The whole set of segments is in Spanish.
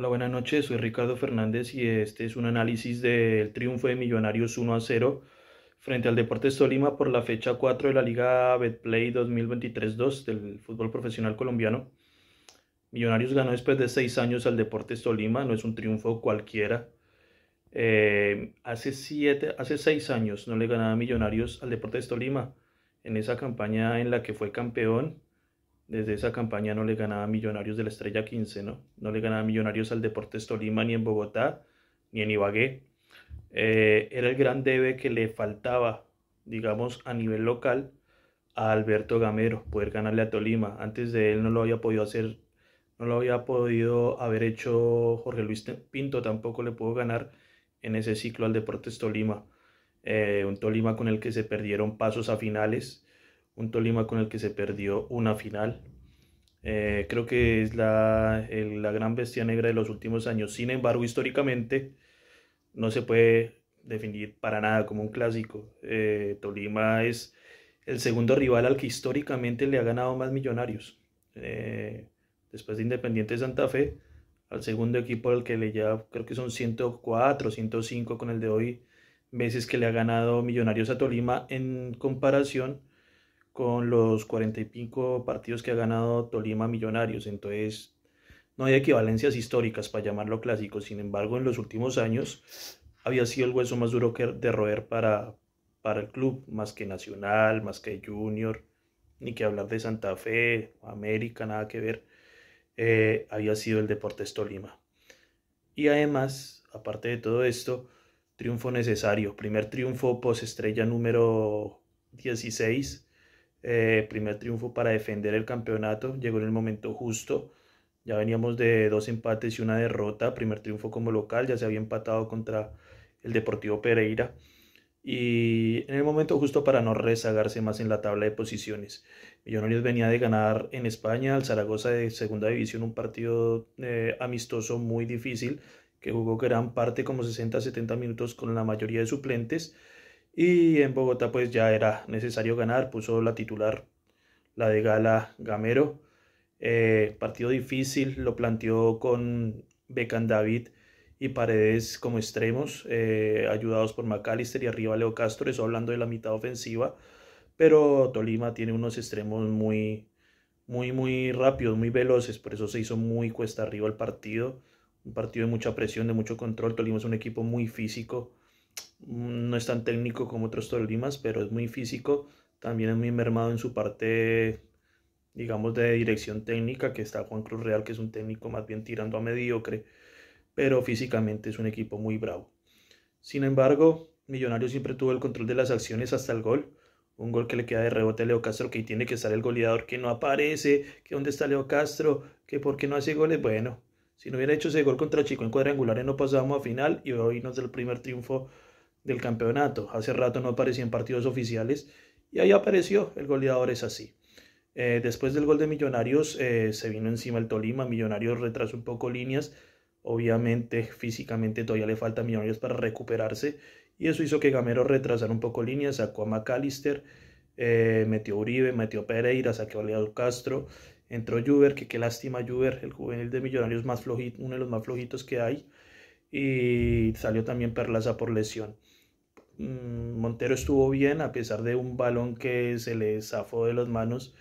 Hola, buenas noches. Soy Ricardo Fernández y este es un análisis del triunfo de Millonarios 1 a 0 frente al Deportes Tolima por la fecha 4 de la Liga Betplay 2023-2 del fútbol profesional colombiano. Millonarios ganó después de 6 años al Deportes Tolima, no es un triunfo cualquiera. Eh, hace, siete, hace seis años no le ganaba Millonarios al Deportes Tolima en esa campaña en la que fue campeón desde esa campaña no le ganaba Millonarios de la Estrella 15, ¿no? No le ganaba Millonarios al Deportes Tolima ni en Bogotá ni en Ibagué. Eh, era el gran debe que le faltaba, digamos, a nivel local a Alberto Gamero, poder ganarle a Tolima. Antes de él no lo había podido hacer, no lo había podido haber hecho Jorge Luis Pinto, tampoco le pudo ganar en ese ciclo al Deportes Tolima. Eh, un Tolima con el que se perdieron pasos a finales un Tolima con el que se perdió una final. Eh, creo que es la, la, gran bestia negra de los últimos años. Sin embargo, históricamente no se puede definir para nada como un clásico. Eh, Tolima es el segundo rival al que históricamente le ha ganado más millonarios. Eh, después de Independiente Santa Fe, al segundo equipo al que le ya creo que son 104, 105 con el de hoy, veces que le ha ganado Millonarios a Tolima en comparación con los 45 partidos que ha ganado Tolima Millonarios. Entonces, no hay equivalencias históricas para llamarlo clásico. Sin embargo, en los últimos años había sido el hueso más duro que de roer para, para el club, más que Nacional, más que Junior, ni que hablar de Santa Fe, América, nada que ver. Eh, había sido el Deportes Tolima. Y además, aparte de todo esto, triunfo necesario. Primer triunfo post estrella número 16 eh, primer triunfo para defender el campeonato, llegó en el momento justo. Ya veníamos de dos empates y una derrota, primer triunfo como local, ya se había empatado contra el Deportivo Pereira y en el momento justo para no rezagarse más en la tabla de posiciones. Millonarios venía de ganar en España al Zaragoza de segunda división un partido eh, amistoso muy difícil que jugó gran parte como 60-70 minutos con la mayoría de suplentes y en Bogotá pues ya era necesario ganar, puso la titular, la de Gala Gamero. Eh, partido difícil, lo planteó con Becan David y Paredes como extremos, eh, ayudados por McAllister y arriba Leo Castro, eso hablando de la mitad ofensiva, pero Tolima tiene unos extremos muy, muy, muy rápidos, muy veloces, por eso se hizo muy cuesta arriba el partido, un partido de mucha presión, de mucho control, Tolima es un equipo muy físico, no es tan técnico como otros Tolimas, pero es muy físico, también es muy mermado en su parte, digamos, de dirección técnica, que está Juan Cruz Real, que es un técnico más bien tirando a mediocre, pero físicamente es un equipo muy bravo. Sin embargo, Millonarios siempre tuvo el control de las acciones hasta el gol, un gol que le queda de rebote a Leo Castro, que tiene que estar el goleador, que no aparece, que dónde está Leo Castro, que por qué no hace goles, bueno... Si no hubiera hecho ese gol contra Chico en cuadrangulares no pasábamos a final y hoy nos da el primer triunfo el campeonato. Hace rato no aparecía en partidos oficiales y ahí apareció. El goleador es así. Eh, después del gol de Millonarios eh, se vino encima el Tolima. Millonarios retrasó un poco líneas. Obviamente físicamente todavía le falta Millonarios para recuperarse. Y eso hizo que Gamero retrasara un poco líneas. Sacó a McAllister, eh, metió Uribe, metió Pereira, saqueó a Leo Castro. Entró Juber, que qué lástima Juber, el juvenil de Millonarios más flojito, uno de los más flojitos que hay. Y salió también Perlaza por lesión. Mm, Montero estuvo bien, a pesar de un balón que se le zafó de las manos,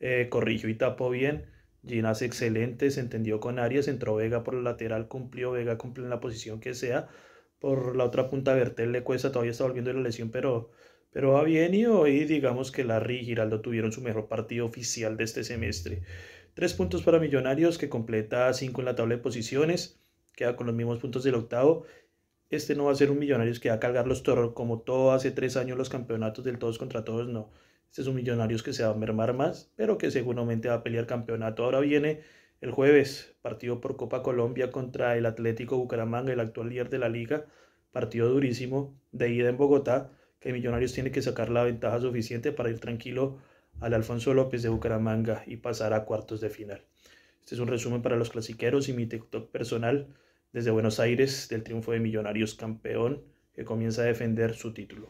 eh, corrigió y tapó bien. Ginas excelente, se entendió con Arias, entró Vega por el lateral, cumplió, Vega cumple en la posición que sea. Por la otra punta, Bertel le cuesta, todavía está volviendo de la lesión, pero, pero va bien y hoy digamos que Larry y Giraldo tuvieron su mejor partido oficial de este semestre. Tres puntos para Millonarios, que completa cinco en la tabla de posiciones, queda con los mismos puntos del octavo este no va a ser un Millonarios que va a cargar los toros como todo hace tres años los campeonatos del todos contra todos, no. Este es un Millonarios que se va a mermar más, pero que seguramente va a pelear campeonato. Ahora viene el jueves, partido por Copa Colombia contra el Atlético Bucaramanga, el actual líder de la liga, partido durísimo de ida en Bogotá, que Millonarios tiene que sacar la ventaja suficiente para ir tranquilo al Alfonso López de Bucaramanga y pasar a cuartos de final. Este es un resumen para los clasiqueros y mi TikTok personal desde Buenos Aires del triunfo de Millonarios campeón que comienza a defender su título.